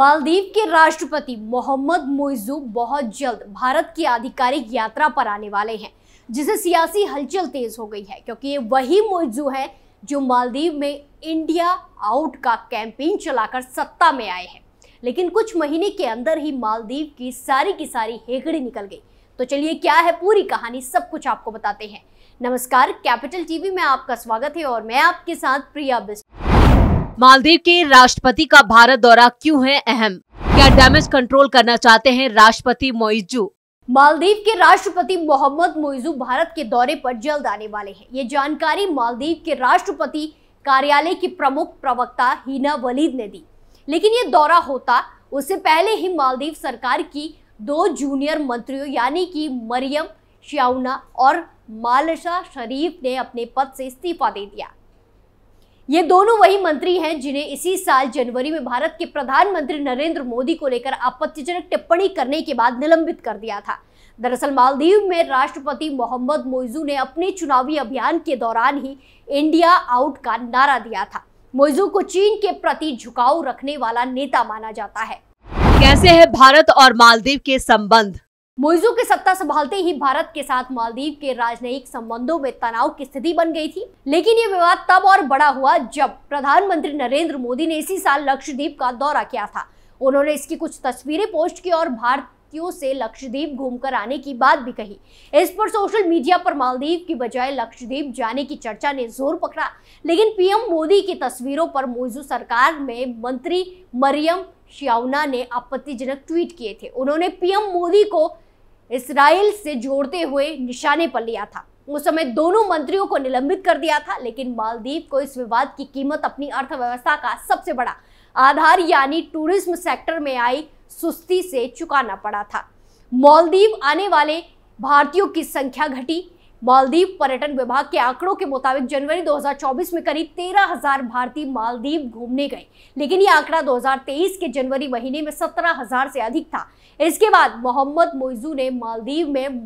मालदीव के राष्ट्रपति मोहम्मद मोइजू बहुत जल्द भारत की आधिकारिक यात्रा पर आने वाले हैं जिसे सियासी हलचल तेज हो गई है क्योंकि ये वही मोइजू है जो मालदीव में इंडिया आउट का कैंपेन चलाकर सत्ता में आए हैं लेकिन कुछ महीने के अंदर ही मालदीव की सारी की सारी हेकड़ी निकल गई तो चलिए क्या है पूरी कहानी सब कुछ आपको बताते हैं नमस्कार कैपिटल टीवी में आपका स्वागत है और मैं आपके साथ प्रिया बिस्ट मालदीव के राष्ट्रपति का भारत दौरा क्यों है अहम क्या डैमेज कंट्रोल करना चाहते हैं राष्ट्रपति मोइजू मालदीव के राष्ट्रपति मोहम्मद मोइजू भारत के दौरे पर जल्द आने वाले हैं ये जानकारी मालदीव के राष्ट्रपति कार्यालय की प्रमुख प्रवक्ता हीना वलीद ने दी लेकिन ये दौरा होता उससे पहले ही मालदीव सरकार की दो जूनियर मंत्रियों यानी कि मरियम श्याउना और मालशा शरीफ ने अपने पद से इस्तीफा दे दिया ये दोनों वही मंत्री हैं जिन्हें इसी साल जनवरी में भारत के प्रधानमंत्री नरेंद्र मोदी को लेकर आपत्तिजनक टिप्पणी करने के बाद निलंबित कर दिया था दरअसल मालदीव में राष्ट्रपति मोहम्मद मोइजू ने अपने चुनावी अभियान के दौरान ही इंडिया आउट का नारा दिया था मोइजू को चीन के प्रति झुकाव रखने वाला नेता माना जाता है कैसे है भारत और मालदीव के संबंध मोइजू की सत्ता संभालते ही भारत के साथ मालदीव के राजनयिक संबंधों में तनाव की स्थिति बन गई थी लेकिन ये विवाद तब और बड़ा हुआ जब प्रधानमंत्री नरेंद्र मोदी ने इसी साल लक्षद्वीप का दौरा किया था उन्होंने इसकी कुछ तस्वीरें पोस्ट की और भारतीयों से लक्षद्वीप घूमकर आने की बात भी कही इस पर सोशल मीडिया पर मालदीव की बजाय लक्षद्वीप जाने की चर्चा ने जोर पकड़ा लेकिन पीएम मोदी की तस्वीरों पर मोजू सरकार में मंत्री मरियम श्यावना ने आपत्तिजनक ट्वीट किए थे उन्होंने पीएम मोदी को इसराइल से जोड़ते हुए निशाने पर लिया था उस समय दोनों मंत्रियों को निलंबित कर दिया था लेकिन मालदीव को इस विवाद की कीमत अपनी अर्थव्यवस्था का सबसे बड़ा आधार यानी टूरिज्म सेक्टर में आई सुस्ती से चुकाना पड़ा था मालदीव आने वाले भारतीयों की संख्या घटी मालदीव पर्यटन विभाग के आंकड़ों के मुताबिक जनवरी 2024 में करीब 13,000 भारतीय मालदीव घूमने गए लेकिन यह आंकड़ा 2023 के जनवरी महीने में 17,000 से अधिक था इसके बाद मोहम्मद मोइजू ने मालदीव में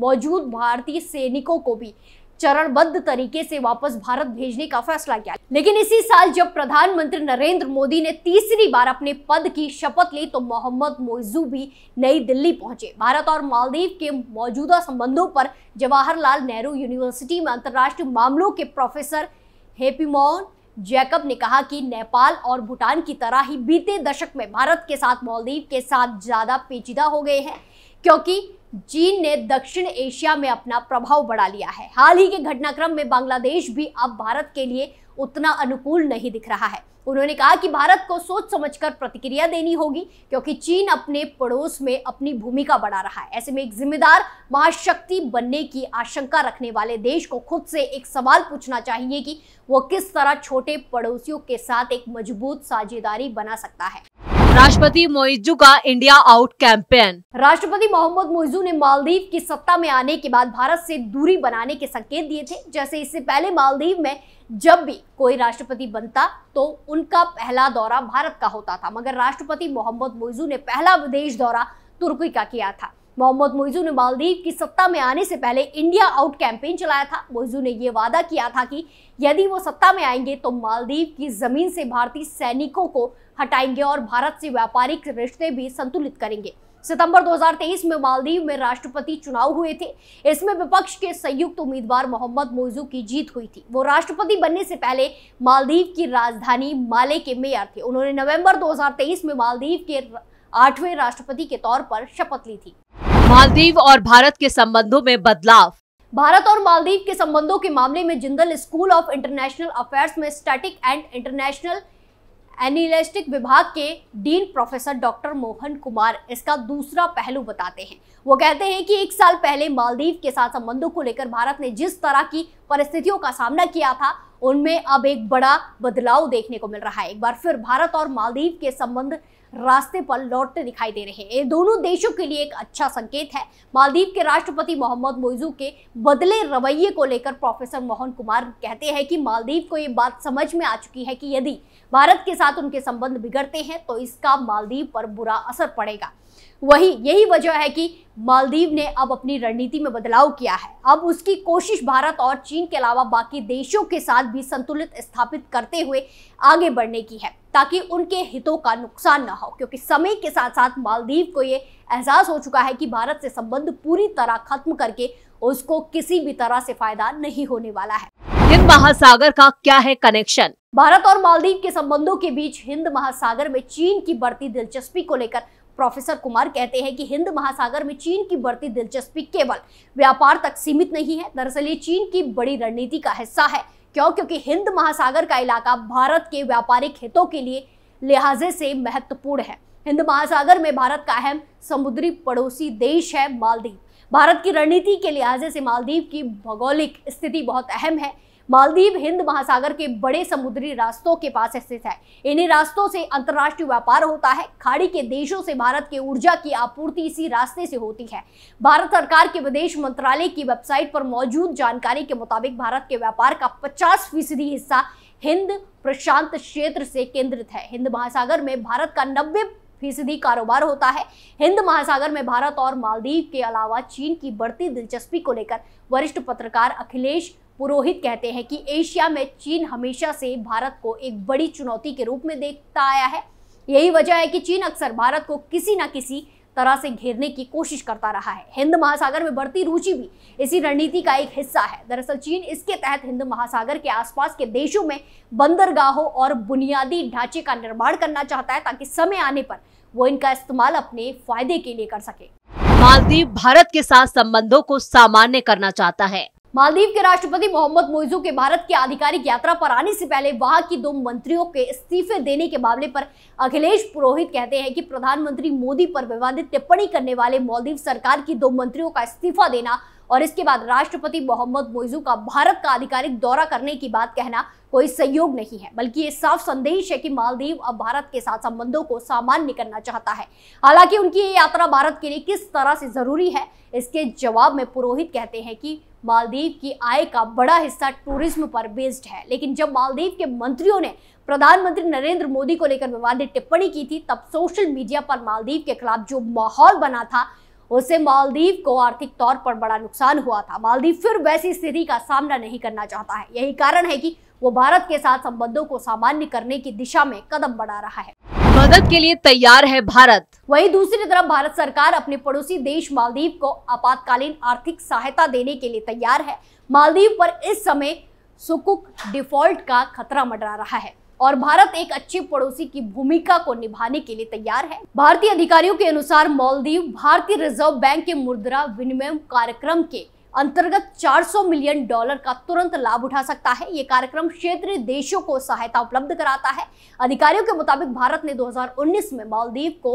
मौजूद भारतीय सैनिकों को भी चरणबद्ध तरीके से वापस भारत भेजने का फैसला किया लेकिन इसी साल जब प्रधानमंत्री नरेंद्र मोदी ने तीसरी बार अपने पद की शपथ ली तो मोहम्मद मोइजू भी नई दिल्ली पहुंचे भारत और मालदीव के मौजूदा संबंधों पर जवाहरलाल नेहरू यूनिवर्सिटी में अंतर्राष्ट्रीय मामलों के प्रोफेसर हेपीमोन जैकब ने कहा कि नेपाल और भूटान की तरह ही बीते दशक में भारत के साथ मालदीव के साथ ज्यादा पेचीदा हो गए हैं क्योंकि चीन ने दक्षिण एशिया में अपना प्रभाव बढ़ा लिया है हाल ही के घटनाक्रम में बांग्लादेश भी अब भारत के लिए उतना अनुकूल नहीं दिख रहा है उन्होंने कहा कि भारत को सोच समझकर प्रतिक्रिया देनी होगी क्योंकि चीन अपने पड़ोस में अपनी भूमिका बढ़ा रहा है ऐसे में एक जिम्मेदार महाशक्ति बनने की आशंका रखने वाले देश को खुद से एक सवाल पूछना चाहिए कि वो किस तरह छोटे पड़ोसियों के साथ एक मजबूत साझेदारी बना सकता है राष्ट्रपति मोइजू का इंडिया आउट कैंपेन राष्ट्रपति मोहम्मद मोइजू ने मालदीव की सत्ता में आने के बाद भारत से दूरी बनाने के संकेत दिए थे जैसे इससे पहले मालदीव में जब भी कोई राष्ट्रपति बनता तो उनका पहला दौरा भारत का होता था मगर राष्ट्रपति मोहम्मद मोइजू ने पहला विदेश दौरा तुर्की का किया था मोहम्मद मोइजू ने मालदीव की सत्ता में आने से पहले इंडिया आउट कैंपेन चलाया था मोइजू ने यह वादा किया था कि यदि वो सत्ता में आएंगे तो मालदीव की जमीन से भारतीय सैनिकों को हटाएंगे और भारत से व्यापारिक रिश्ते भी संतुलित करेंगे सितंबर 2023 में मालदीव में राष्ट्रपति चुनाव हुए थे इसमें विपक्ष के संयुक्त उम्मीदवार मोहम्मद मोजू की जीत हुई थी वो राष्ट्रपति बनने से पहले मालदीव की राजधानी माले के मेयर थे उन्होंने नवंबर 2023 में मालदीव के आठवें राष्ट्रपति के तौर पर शपथ ली थी मालदीव और भारत के संबंधों में बदलाव भारत और मालदीव के संबंधों के मामले में Jindal school of international affairs में स्टैटिक एंड इंटरनेशनल एनिलेस्टिक विभाग के dean professor doctor Mohan Kumar इसका दूसरा पहलू बताते हैं वो कहते हैं कि एक साल पहले मालदीव के साथ संबंधों को लेकर भारत ने जिस तरह की परिस्थितियों का सामना किया था उनमें अब एक बड़ा बदलाव देखने को मिल रहा है एक बार फिर भारत और मालदीव के संबंध रास्ते पर लौटते दिखाई दे रहे हैं ये दोनों देशों के लिए एक अच्छा संकेत है मालदीव के राष्ट्रपति मोहम्मद मोइजू के बदले रवैये को लेकर प्रोफेसर मोहन कुमार कहते हैं कि मालदीव को ये बात समझ में आ चुकी है कि यदि भारत के साथ उनके संबंध बिगड़ते हैं तो इसका मालदीव पर बुरा असर पड़ेगा वही यही वजह है कि मालदीव ने अब अपनी रणनीति में बदलाव किया है अब उसकी कोशिश भारत और चीन के अलावा बाकी देशों के साथ भी संतुलित स्थापित करते हुए आगे बढ़ने की है ताकि उनके हितों का नुकसान ना हो क्योंकि समय के साथ साथ मालदीव को ये एहसास हो चुका है कि भारत से संबंध पूरी तरह खत्म करके उसको किसी भी तरह से फायदा नहीं होने वाला है हिंद महासागर का क्या है कनेक्शन भारत और मालदीव के संबंधों के बीच हिंद महासागर में चीन की बढ़ती दिलचस्पी को लेकर प्रोफेसर कुमार कहते हैं कि हिंद महासागर में चीन की बढ़ती दिलचस्पी केवल व्यापार तक सीमित नहीं है दरअसल ये चीन की बड़ी रणनीति का हिस्सा है क्यों क्योंकि हिंद महासागर का इलाका भारत के व्यापारिक हितों के लिए लिहाजे से महत्वपूर्ण है हिंद महासागर में भारत का अहम समुद्री पड़ोसी देश है मालदीव भारत की रणनीति के लिहाजे से मालदीव की भौगोलिक स्थिति बहुत अहम है मालदीव हिंद महासागर के बड़े समुद्री रास्तों के पास स्थित है इन्हीं रास्तों से अंतर्राष्ट्रीय व्यापार होता है खाड़ी के देशों से भारत के ऊर्जा की आपूर्ति इसी रास्ते से होती है भारत सरकार के विदेश मंत्रालय की वेबसाइट पर मौजूद जानकारी के मुताबिक भारत के व्यापार का पचास फीसदी हिस्सा हिंद प्रशांत क्षेत्र से केंद्रित है हिंद महासागर में भारत का नब्बे फीसदी कारोबार होता है हिंद महासागर में भारत और मालदीव के अलावा चीन की बढ़ती दिलचस्पी को लेकर वरिष्ठ पत्रकार अखिलेश पुरोहित कहते हैं कि एशिया में चीन हमेशा से भारत को एक बड़ी चुनौती के रूप में देखता आया है यही वजह है कि चीन अक्सर भारत को किसी न किसी तरह से घेरने की कोशिश करता रहा है हिंद महासागर में बढ़ती रुचि भी इसी रणनीति का एक हिस्सा है दरअसल चीन इसके तहत हिंद महासागर के आसपास के देशों में बंदरगाहों और बुनियादी ढांचे का निर्माण करना चाहता है ताकि समय आने पर वो इनका इस्तेमाल अपने फायदे के लिए कर सके मालदीव भारत के साथ संबंधों को सामान्य करना चाहता है मालदीव के राष्ट्रपति मोहम्मद मोइजू के भारत की आधिकारिक यात्रा पर आने से पहले वहां की दो मंत्रियों के इस्तीफे देने के मामले पर अखिलेश पुरोहित कहते हैं कि प्रधानमंत्री मोदी पर विवादित टिप्पणी करने वाले मालदीव सरकार की दो मंत्रियों का इस्तीफा देना और इसके बाद राष्ट्रपति मोहम्मद मोइजू का भारत का आधिकारिक दौरा करने की बात कहना कोई सहयोग नहीं है बल्कि ये साफ संदेश है कि मालदीव अब भारत के साथ संबंधों को सामान्य करना चाहता है हालांकि उनकी ये यात्रा भारत के लिए किस तरह से जरूरी है इसके जवाब में पुरोहित कहते हैं कि मालदीव की आय का बड़ा हिस्सा टूरिज्म पर बेस्ड है लेकिन जब मालदीव के मंत्रियों ने प्रधानमंत्री नरेंद्र मोदी को लेकर विवादित टिप्पणी की थी तब सोशल मीडिया पर मालदीव के खिलाफ जो माहौल बना था उससे मालदीव को आर्थिक तौर पर बड़ा नुकसान हुआ था मालदीव फिर वैसी स्थिति का सामना नहीं करना चाहता है यही कारण है कि वो भारत के साथ संबंधों को सामान्य करने की दिशा में कदम बढ़ा रहा है मदद के लिए तैयार है भारत वहीं दूसरी तरफ भारत सरकार अपने पड़ोसी देश मालदीव को आपातकालीन आर्थिक सहायता देने के लिए तैयार है मालदीव पर इस समय सुकुक डिफॉल्ट का खतरा मंडरा रहा है और भारत एक अच्छी पड़ोसी की भूमिका को निभाने के लिए तैयार है भारतीय अधिकारियों के अनुसार मालदीव भारतीय रिजर्व बैंक के मुद्रा विनिमय कार्यक्रम के अंतर्गत 400 मिलियन डॉलर का तुरंत लाभ उठा सकता है ये कार्यक्रम क्षेत्रीय देशों को सहायता उपलब्ध कराता है अधिकारियों के मुताबिक भारत ने 2019 में मालदीव को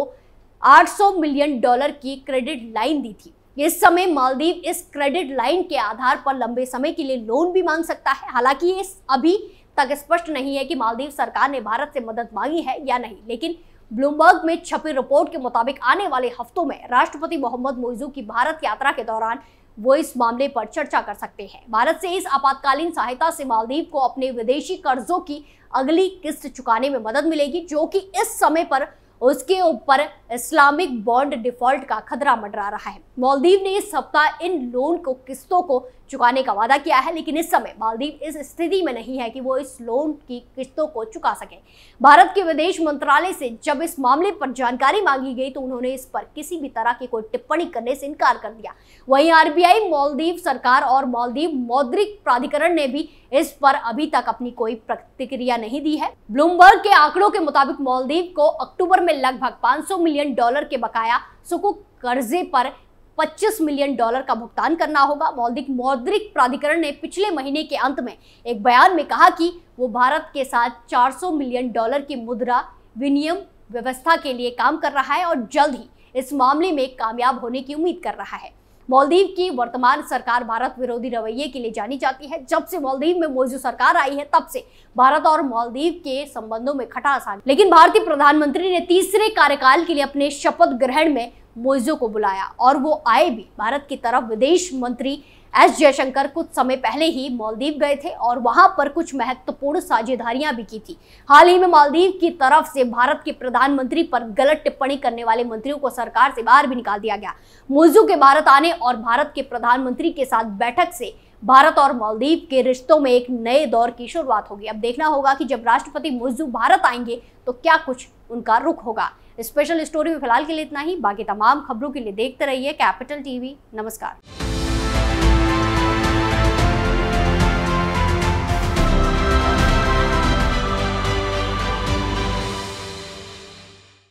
800 मिलियन डॉलर की क्रेडिट लाइन दी थी इस समय मालदीव इस क्रेडिट लाइन के आधार पर लंबे समय के लिए लोन भी मांग सकता है हालांकि ये अभी तक स्पष्ट नहीं है कि मालदीव सरकार ने भारत से मदद मांगी है या नहीं लेकिन ब्लूमबर्ग में छपी रिपोर्ट के मुताबिक आने वाले हफ्तों में राष्ट्रपति मोहम्मद मोइजू की भारत यात्रा के दौरान वो इस मामले पर चर्चा कर सकते हैं भारत से इस आपातकालीन सहायता से मालदीव को अपने विदेशी कर्जों की अगली किस्त चुकाने में मदद मिलेगी जो कि इस समय पर उसके ऊपर इस्लामिक बॉन्ड डिफॉल्ट का खतरा मंडरा रहा है मालदीव ने इस सप्ताह इन लोन को किस्तों को चुकाने का वादा किया है लेकिन इस समय मालदीव इस स्थिति में नहीं है कि वो इस लोन की किस्तों को चुका सके भारत के विदेश मंत्रालय से जब इस मामले पर जानकारी मांगी गई तो उन्होंने इस पर किसी भी तरह की कोई टिप्पणी करने से इनकार कर दिया वहीं आरबीआई मालदीव सरकार और मालदीव मौद्रिक प्राधिकरण ने भी इस पर अभी तक अपनी कोई प्रतिक्रिया नहीं दी है ब्लूमबर्ग के आंकड़ों के मुताबिक मालदीव को अक्टूबर में लगभग पांच मिलियन मिलियन डॉलर के बकाया सुकूक कर्जे पर 25 मिलियन डॉलर का भुगतान करना होगा मौद्रिक मौद्रिक प्राधिकरण ने पिछले महीने के अंत में एक बयान में कहा कि वो भारत के साथ 400 मिलियन डॉलर की मुद्रा विनियम व्यवस्था के लिए काम कर रहा है और जल्द ही इस मामले में कामयाब होने की उम्मीद कर रहा है मालदीव की वर्तमान सरकार भारत विरोधी रवैये के लिए जानी जाती है जब से मालदीव में मौजूद सरकार आई है तब से भारत और मालदीव के संबंधों में खटास आ लेकिन भारतीय प्रधानमंत्री ने तीसरे कार्यकाल के लिए अपने शपथ ग्रहण में मोइजो को बुलाया और वो आए भी भारत की तरफ विदेश मंत्री एस जयशंकर कुछ समय पहले ही मालदीव गए थे और वहां पर कुछ महत्वपूर्ण साझेदारियां भी की थी हाल ही में मालदीव की तरफ से भारत के प्रधानमंत्री पर गलत टिप्पणी करने वाले मंत्रियों को सरकार से बाहर भी निकाल दिया गया मुर्जू के भारत आने और भारत के प्रधानमंत्री के साथ बैठक से भारत और मालदीव के रिश्तों में एक नए दौर की शुरुआत होगी अब देखना होगा कि जब राष्ट्रपति मुर्जू भारत आएंगे तो क्या कुछ उनका रुख होगा स्पेशल स्टोरी में फिलहाल के लिए इतना ही बाकी तमाम खबरों के लिए देखते रहिए कैपिटल टीवी नमस्कार